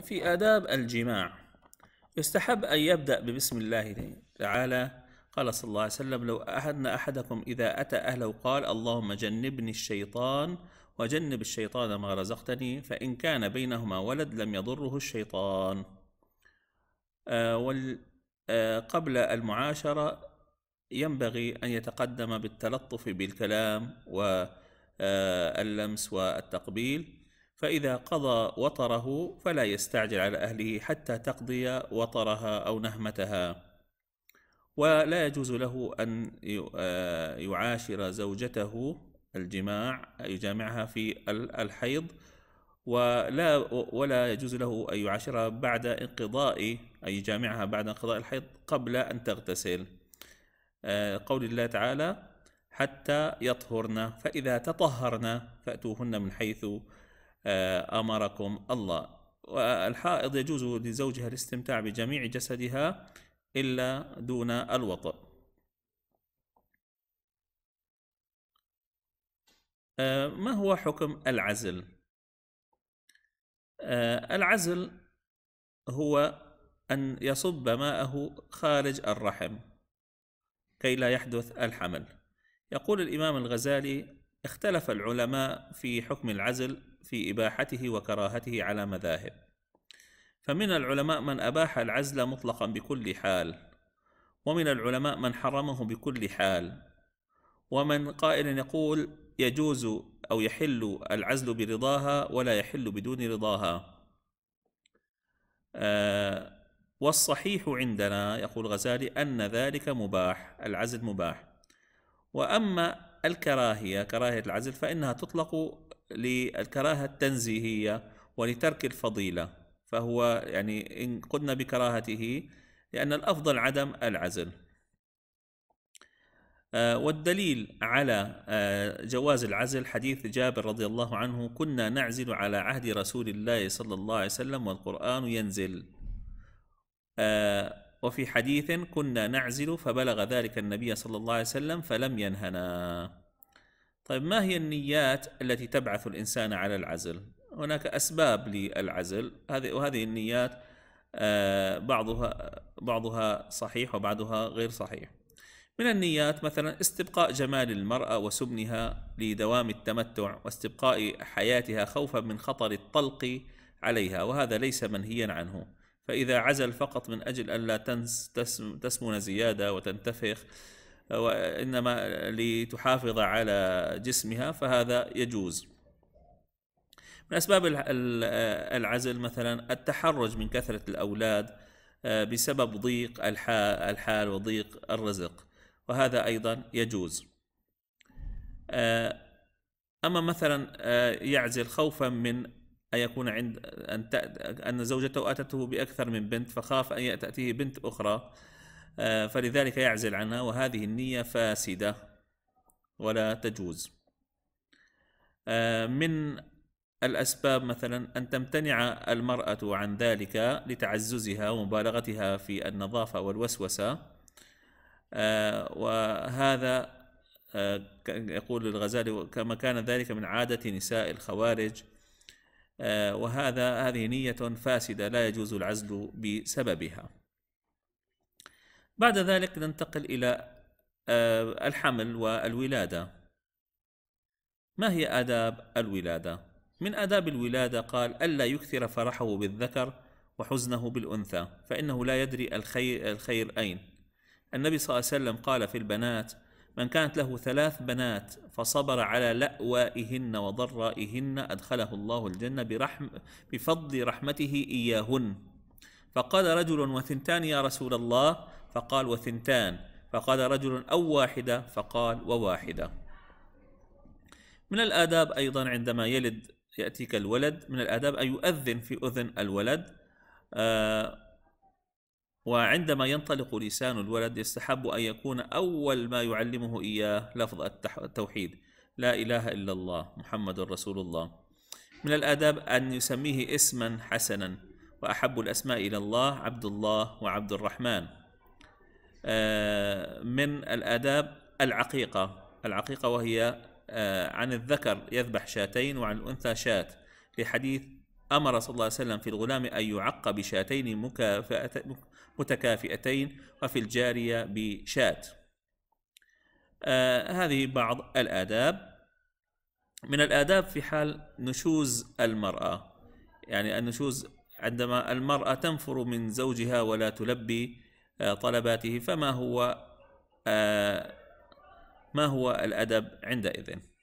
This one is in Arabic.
في آداب الجماع يستحب أن يبدأ ببسم الله تعالى قال صلى الله عليه وسلم لو أحدنا أحدكم إذا أتى أهله قال اللهم جنبني الشيطان وجنب الشيطان ما رزقتني فإن كان بينهما ولد لم يضره الشيطان آه، آه، قبل المعاشرة ينبغي أن يتقدم بالتلطف بالكلام واللمس آه، والتقبيل فإذا قضى وطره فلا يستعجل على أهله حتى تقضي وطرها أو نهمتها ولا يجوز له أن آه، يعاشر زوجته الجماع يجامعها في الحيض ولا ولا يجوز له أن يعاشرها بعد انقضاء أي يجامعها بعد انقضاء الحيض قبل أن تغتسل آه، قول الله تعالى حتى يطهرن فإذا تطهرن فأتوهن من حيث آه، امركم الله والحائض يجوز لزوجها الاستمتاع بجميع جسدها الا دون الوطأ آه، ما هو حكم العزل آه، العزل هو ان يصب ماءه خارج الرحم كي لا يحدث الحمل يقول الامام الغزالي اختلف العلماء في حكم العزل في إباحته وكراهته على مذاهب فمن العلماء من أباح العزل مطلقا بكل حال ومن العلماء من حرمه بكل حال ومن قائل يقول يجوز أو يحل العزل برضاها ولا يحل بدون رضاها آه والصحيح عندنا يقول غزالي أن ذلك مباح العزل مباح وأما الكراهية كراهية العزل فإنها تطلق للكراهة التنزيهية ولترك الفضيلة فهو يعني إن قلنا بكراهته لأن الأفضل عدم العزل آه، والدليل على آه، جواز العزل حديث جابر رضي الله عنه كنا نعزل على عهد رسول الله صلى الله عليه وسلم والقرآن ينزل آه، وفي حديث كنا نعزل فبلغ ذلك النبي صلى الله عليه وسلم فلم ينهنا طيب ما هي النيات التي تبعث الإنسان على العزل هناك أسباب للعزل هذه وهذه النيات آه، بعضها بعضها صحيح وبعضها غير صحيح من النيات مثلا استبقاء جمال المرأة وسمنها لدوام التمتع واستبقاء حياتها خوفا من خطر الطلق عليها وهذا ليس منهيا عنه فإذا عزل فقط من أجل ألا تنس تسمن زيادة وتنتفخ وإنما لتحافظ على جسمها فهذا يجوز من أسباب العزل مثلا التحرج من كثرة الأولاد آه، بسبب ضيق الحال وضيق الرزق وهذا أيضا يجوز آه، أما مثلا آه، يعزل خوفا من أن يكون عند أن, أن زوجته أتته بأكثر من بنت فخاف أن تأتيه بنت أخرى آه، فلذلك يعزل عنها وهذه النية فاسدة ولا تجوز آه، من الأسباب مثلا أن تمتنع المرأة عن ذلك لتعززها ومبالغتها في النظافة والوسوسة آه، وهذا يقول الغزالي كما كان ذلك من عادة نساء الخوارج آه، وهذا هذه نية فاسدة لا يجوز العزل بسببها بعد ذلك ننتقل إلى آه، الحمل والولادة ما هي آداب الولادة؟ من آداب الولادة قال ألا يكثر فرحه بالذكر وحزنه بالأنثى فإنه لا يدري الخير, الخير أين النبي صلى الله عليه وسلم قال في البنات من كانت له ثلاث بنات فصبر على لأوائهن وضرائهن أدخله الله الجنة برحم بفضل رحمته إياهن فقال رجل وثنتان يا رسول الله فقال وثنتان فقال رجل أو واحدة فقال وواحدة من الآداب أيضا عندما يلد يأتيك الولد من الآداب أن يؤذن في أذن الولد آه وعندما ينطلق لسان الولد يستحب أن يكون أول ما يعلمه إياه لفظ التوحيد لا إله إلا الله محمد رسول الله من الآداب أن يسميه اسما حسنا وأحب الأسماء إلى الله عبد الله وعبد الرحمن آه، من الآداب العقيقة العقيقة وهي آه، عن الذكر يذبح شاتين وعن الأنثى شات في حديث أمر صلى الله عليه وسلم في الغلام أن يعق بشاتين متكافئتين وفي الجارية بشاة آه هذه بعض الآداب من الآداب في حال نشوز المرأة يعني النشوز عندما المرأة تنفر من زوجها ولا تلبي آه طلباته فما هو آه ما هو الأدب عندئذ